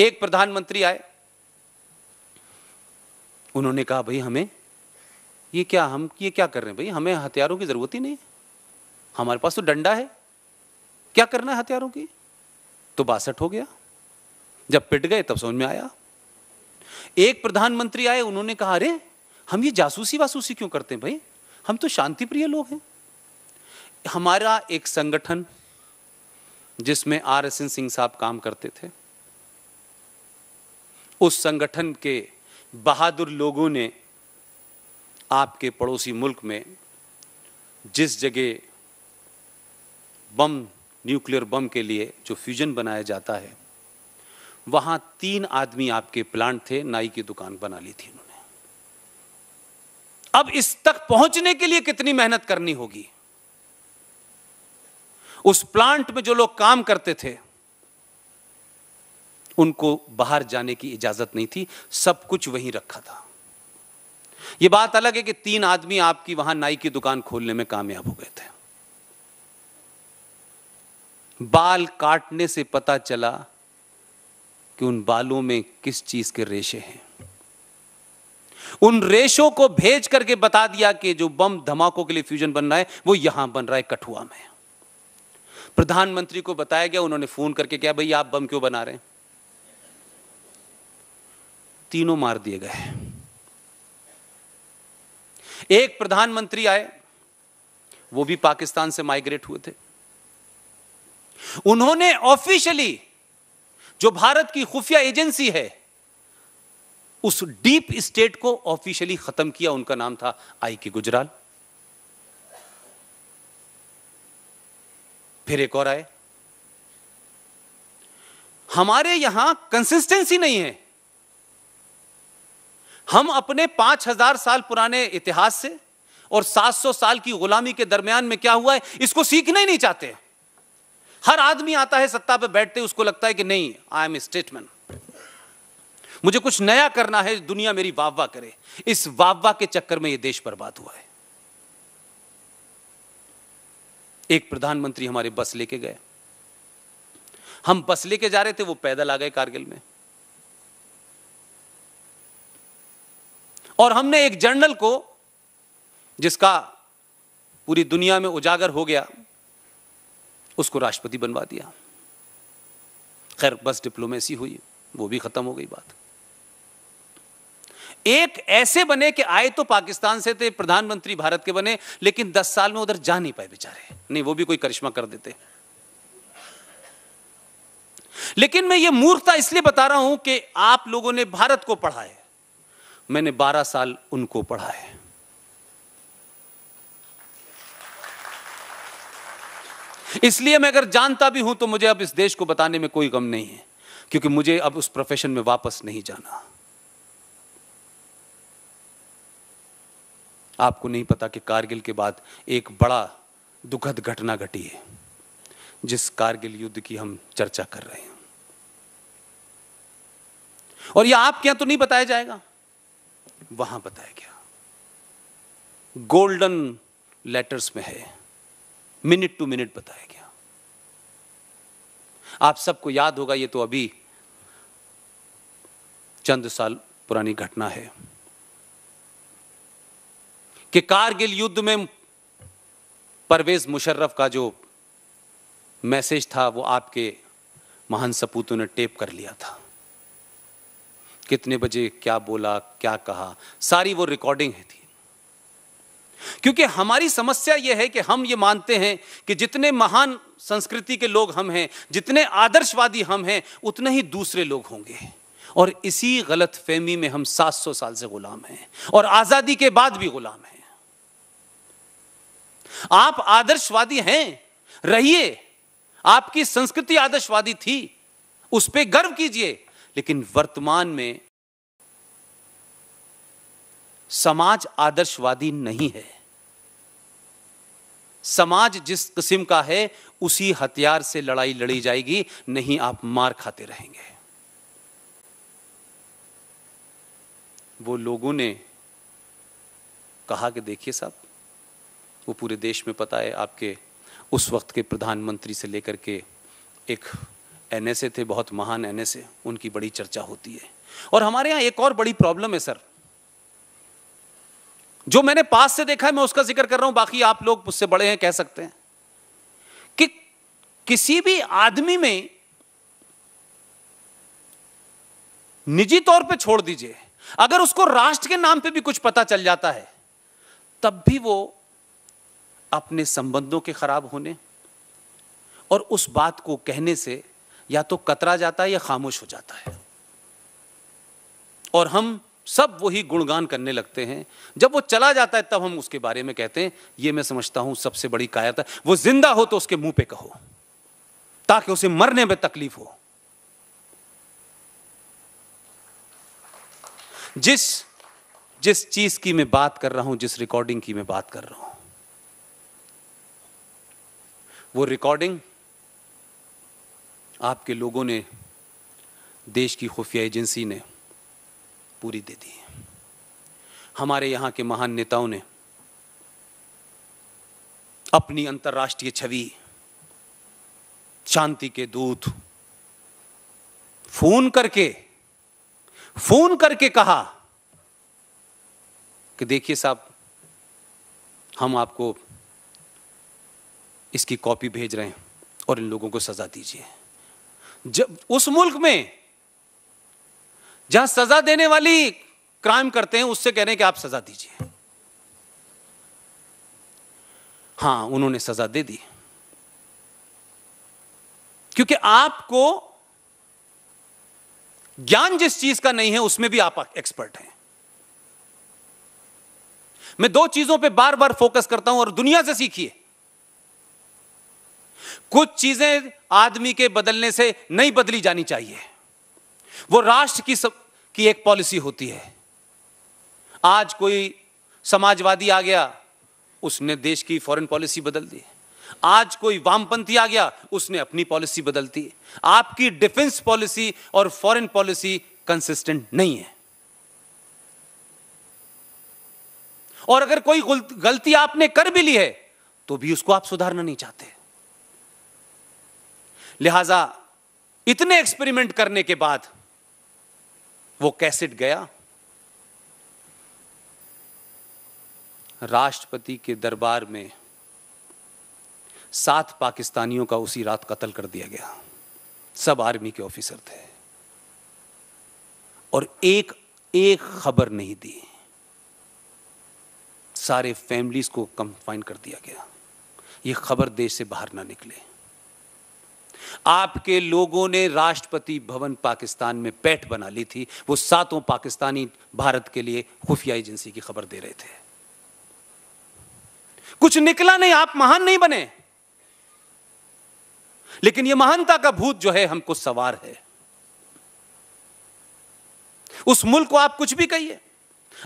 एक प्रधानमंत्री आए उन्होंने कहा भाई हमें ये क्या हम ये क्या कर रहे हैं भाई हमें हथियारों की ज़रूरत ही नहीं हमारे पास तो डंडा है क्या करना है हथियारों की तो बासठ हो गया जब पिट गए तब समझ में आया एक प्रधानमंत्री आए उन्होंने कहा अरे हम ये जासूसी वासूसी क्यों करते हैं भाई हम तो शांति प्रिय लोग हैं हमारा एक संगठन जिसमें आर एस एन सिंह साहब काम करते थे उस संगठन के बहादुर लोगों ने आपके पड़ोसी मुल्क में जिस जगह बम न्यूक्लियर बम के लिए जो फ्यूजन बनाया जाता है वहां तीन आदमी आपके प्लांट थे नाई की दुकान बना ली थी उन्होंने अब इस तक पहुंचने के लिए कितनी मेहनत करनी होगी उस प्लांट में जो लोग काम करते थे उनको बाहर जाने की इजाज़त नहीं थी सब कुछ वहीं रखा था ये बात अलग है कि तीन आदमी आपकी वहां नाई की दुकान खोलने में कामयाब हो गए थे बाल काटने से पता चला कि उन बालों में किस चीज के रेशे हैं उन रेशों को भेज करके बता दिया कि जो बम धमाकों के लिए फ्यूजन बन रहा है वो यहां बन रहा है कठुआ में प्रधानमंत्री को बताया गया उन्होंने फोन करके क्या भाई आप बम क्यों बना रहे हैं तीनों मार दिए गए एक प्रधानमंत्री आए वो भी पाकिस्तान से माइग्रेट हुए थे उन्होंने ऑफिशियली जो भारत की खुफिया एजेंसी है उस डीप स्टेट को ऑफिशियली खत्म किया उनका नाम था आई के गुजराल फिर एक और आए हमारे यहां कंसिस्टेंसी नहीं है हम अपने 5000 साल पुराने इतिहास से और 700 साल की गुलामी के दरमियान में क्या हुआ है इसको सीखना ही नहीं चाहते हर आदमी आता है सत्ता पर बैठते उसको लगता है कि नहीं आई एम स्टेटमैन मुझे कुछ नया करना है दुनिया मेरी वाह करे इस वाहवा वाह के चक्कर में यह देश बर्बाद हुआ है एक प्रधानमंत्री हमारे बस लेके गए हम बस लेके जा रहे थे वो पैदल आ गए कारगिल में और हमने एक जर्नल को जिसका पूरी दुनिया में उजागर हो गया उसको राष्ट्रपति बनवा दिया खैर बस डिप्लोमेसी हुई वो भी खत्म हो गई बात एक ऐसे बने कि आए तो पाकिस्तान से थे प्रधानमंत्री भारत के बने लेकिन दस साल में उधर जा नहीं पाए बेचारे नहीं वो भी कोई करिश्मा कर देते लेकिन मैं ये मूर्खता इसलिए बता रहा हूं कि आप लोगों ने भारत को पढ़ा है मैंने 12 साल उनको पढ़ा है इसलिए मैं अगर जानता भी हूं तो मुझे अब इस देश को बताने में कोई गम नहीं है क्योंकि मुझे अब उस प्रोफेशन में वापस नहीं जाना आपको नहीं पता कि कारगिल के बाद एक बड़ा दुखद घटना घटी है जिस कारगिल युद्ध की हम चर्चा कर रहे हैं और यह आपके यहां तो नहीं बताया जाएगा वहां बताया गया गोल्डन लेटर्स में है मिनट टू मिनट बताया गया आप सबको याद होगा ये तो अभी चंद साल पुरानी घटना है कि कारगिल युद्ध में परवेज मुशर्रफ का जो मैसेज था वो आपके महान सपूतों ने टेप कर लिया था कितने बजे क्या बोला क्या कहा सारी वो रिकॉर्डिंग है थी क्योंकि हमारी समस्या यह है कि हम ये मानते हैं कि जितने महान संस्कृति के लोग हम हैं जितने आदर्शवादी हम हैं उतने ही दूसरे लोग होंगे और इसी गलत फहमी में हम 700 साल से गुलाम हैं और आजादी के बाद भी गुलाम हैं आप आदर्शवादी हैं रहिए आपकी संस्कृति आदर्शवादी थी उस पर गर्व कीजिए लेकिन वर्तमान में समाज आदर्शवादी नहीं है समाज जिस किस्म का है उसी हथियार से लड़ाई लड़ी जाएगी नहीं आप मार खाते रहेंगे वो लोगों ने कहा कि देखिए साहब वो पूरे देश में पता है आपके उस वक्त के प्रधानमंत्री से लेकर के एक एनएसए थे बहुत महान एनएसए उनकी बड़ी चर्चा होती है और हमारे यहां एक और बड़ी प्रॉब्लम है सर जो मैंने पास से देखा है मैं उसका जिक्र कर रहा हूं बाकी आप लोग उससे बड़े हैं कह सकते हैं कि किसी भी आदमी में निजी तौर पे छोड़ दीजिए अगर उसको राष्ट्र के नाम पे भी कुछ पता चल जाता है तब भी वो अपने संबंधों के खराब होने और उस बात को कहने से या तो कतरा जाता है या खामोश हो जाता है और हम सब वही गुणगान करने लगते हैं जब वो चला जाता है तब हम उसके बारे में कहते हैं ये मैं समझता हूं सबसे बड़ी है वो जिंदा हो तो उसके मुंह पे कहो ताकि उसे मरने में तकलीफ हो जिस जिस चीज की मैं बात कर रहा हूं जिस रिकॉर्डिंग की मैं बात कर रहा हूं वो रिकॉर्डिंग आपके लोगों ने देश की खुफिया एजेंसी ने पूरी दे दी हमारे यहां के महान नेताओं ने अपनी अंतर्राष्ट्रीय छवि शांति के दूत फोन करके फोन करके कहा कि देखिए साहब हम आपको इसकी कॉपी भेज रहे हैं और इन लोगों को सजा दीजिए जब उस मुल्क में जहां सजा देने वाली क्राइम करते हैं उससे कह रहे हैं कि आप सजा दीजिए हां उन्होंने सजा दे दी क्योंकि आपको ज्ञान जिस चीज का नहीं है उसमें भी आप एक्सपर्ट हैं मैं दो चीजों पे बार बार फोकस करता हूं और दुनिया से सीखिए कुछ चीजें आदमी के बदलने से नहीं बदली जानी चाहिए वो राष्ट्र की सब की एक पॉलिसी होती है आज कोई समाजवादी आ गया उसने देश की फॉरेन पॉलिसी बदल दी आज कोई वामपंथी आ गया उसने अपनी पॉलिसी बदल दी आपकी डिफेंस पॉलिसी और फॉरेन पॉलिसी कंसिस्टेंट नहीं है और अगर कोई गलती आपने कर भी ली है तो भी उसको आप सुधारना नहीं चाहते लिहाजा इतने एक्सपेरिमेंट करने के बाद वो कैसेट गया राष्ट्रपति के दरबार में सात पाकिस्तानियों का उसी रात कत्ल कर दिया गया सब आर्मी के ऑफिसर थे और एक एक खबर नहीं दी सारे फैमिलीज को कंफाइन कर दिया गया ये खबर देश से बाहर ना निकले आपके लोगों ने राष्ट्रपति भवन पाकिस्तान में पैठ बना ली थी वो सातों पाकिस्तानी भारत के लिए खुफिया एजेंसी की खबर दे रहे थे कुछ निकला नहीं आप महान नहीं बने लेकिन यह महानता का भूत जो है हमको सवार है उस मुल्क को आप कुछ भी कहिए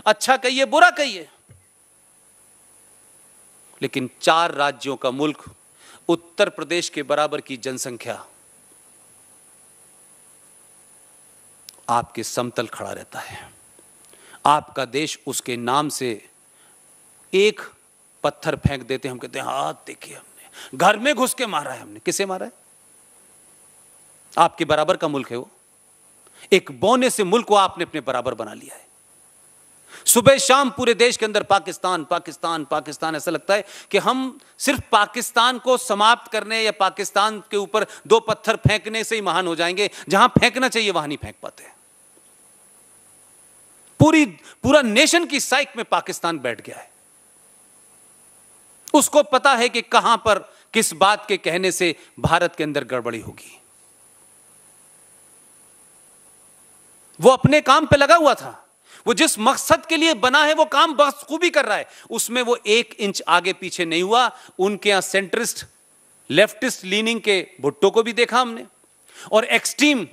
अच्छा कहिए बुरा कहिए लेकिन चार राज्यों का मुल्क उत्तर प्रदेश के बराबर की जनसंख्या आपके समतल खड़ा रहता है आपका देश उसके नाम से एक पत्थर फेंक देते हम कहते हैं हाथ देखिए हमने घर में घुस के मारा है हमने किसे मारा है आपके बराबर का मुल्क है वो एक बोने से मुल्क को आपने अपने बराबर बना लिया है सुबह शाम पूरे देश के अंदर पाकिस्तान पाकिस्तान पाकिस्तान ऐसा लगता है कि हम सिर्फ पाकिस्तान को समाप्त करने या पाकिस्तान के ऊपर दो पत्थर फेंकने से ही महान हो जाएंगे जहां फेंकना चाहिए वहां नहीं फेंक पाते पूरी पूरा नेशन की साइक में पाकिस्तान बैठ गया है उसको पता है कि कहां पर किस बात के कहने से भारत के अंदर गड़बड़ी होगी वो अपने काम पे लगा हुआ था वो जिस मकसद के लिए बना है वो काम बखूबी कर रहा है उसमें वो एक इंच आगे पीछे नहीं हुआ उनके यहां सेंट्रिस्ट लेफ्टिस्ट लीनिंग के भुट्टो को भी देखा हमने और एक्सट्रीम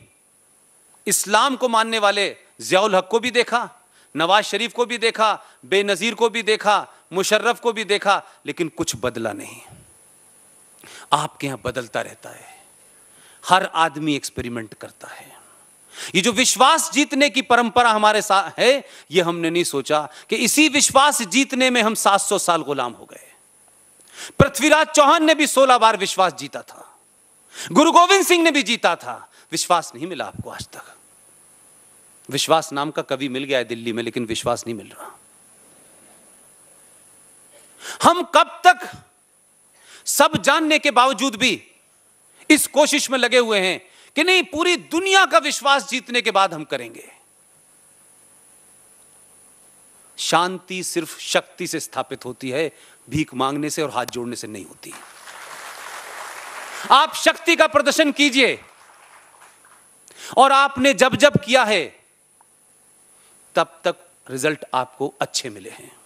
इस्लाम को मानने वाले जियाउल हक को भी देखा नवाज शरीफ को भी देखा बेनजीर को भी देखा मुशर्रफ को भी देखा लेकिन कुछ बदला नहीं आपके यहां बदलता रहता है हर आदमी एक्सपेरिमेंट करता है ये जो विश्वास जीतने की परंपरा हमारे साथ है ये हमने नहीं सोचा कि इसी विश्वास जीतने में हम 700 साल गुलाम हो गए पृथ्वीराज चौहान ने भी 16 बार विश्वास जीता था गुरु गोविंद सिंह ने भी जीता था विश्वास नहीं मिला आपको आज तक विश्वास नाम का कवि मिल गया है दिल्ली में लेकिन विश्वास नहीं मिल रहा हम कब तक सब जानने के बावजूद भी इस कोशिश में लगे हुए हैं कि नहीं पूरी दुनिया का विश्वास जीतने के बाद हम करेंगे शांति सिर्फ शक्ति से स्थापित होती है भीख मांगने से और हाथ जोड़ने से नहीं होती आप शक्ति का प्रदर्शन कीजिए और आपने जब जब किया है तब तक रिजल्ट आपको अच्छे मिले हैं